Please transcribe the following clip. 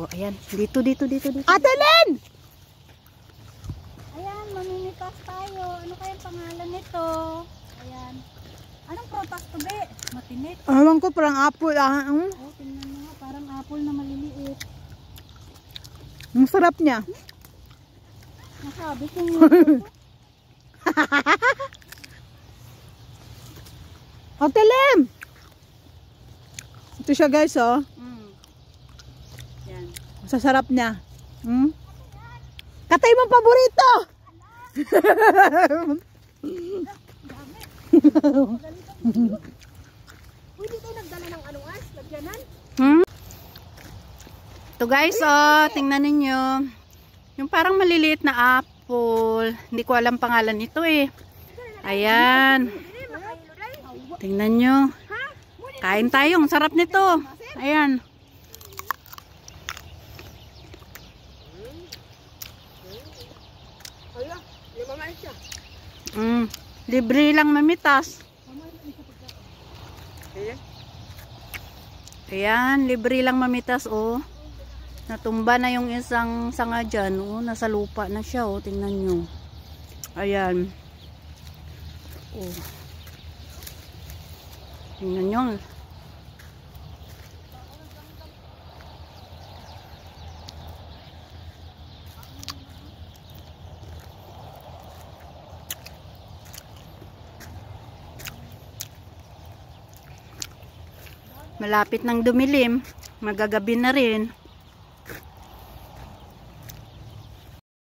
oh, ayan. Dito, dito, dito, dito. Adeline! Ayan, mamimitas tayo. Ano kayang pangalan nito? Ayan. Anong protas to, be? Matinik. Awan ko, parang apple. Ah, hmm? Oh, tingnan mo nga. Parang apple na maliliit. Ang sarap niya. Hmm? Nasabi ko ano nga. Atelem! Ito siya guys, oh. Sa sarap niya. Hmm? Katay mong paborito! Pwede tayo nagdala ng anuas? Lagyanan? Hmm? Ito guys, oh, tingnan ninyo. Yung parang maliliit na apple. Hindi ko alam pangalan nito eh. Ayan. Tingnan nyo. Kain tayo. Ang sarap nito. Ayan. Mm, libre lang mamitas. Ayan, libre lang mamitas oh. Natumba na yung isang sanga dyan oh. Nasa lupa na siya oh. Tingnan nyo. Ayan. Oh. Tingnan nyo. malapit ng dumilim magagabi na rin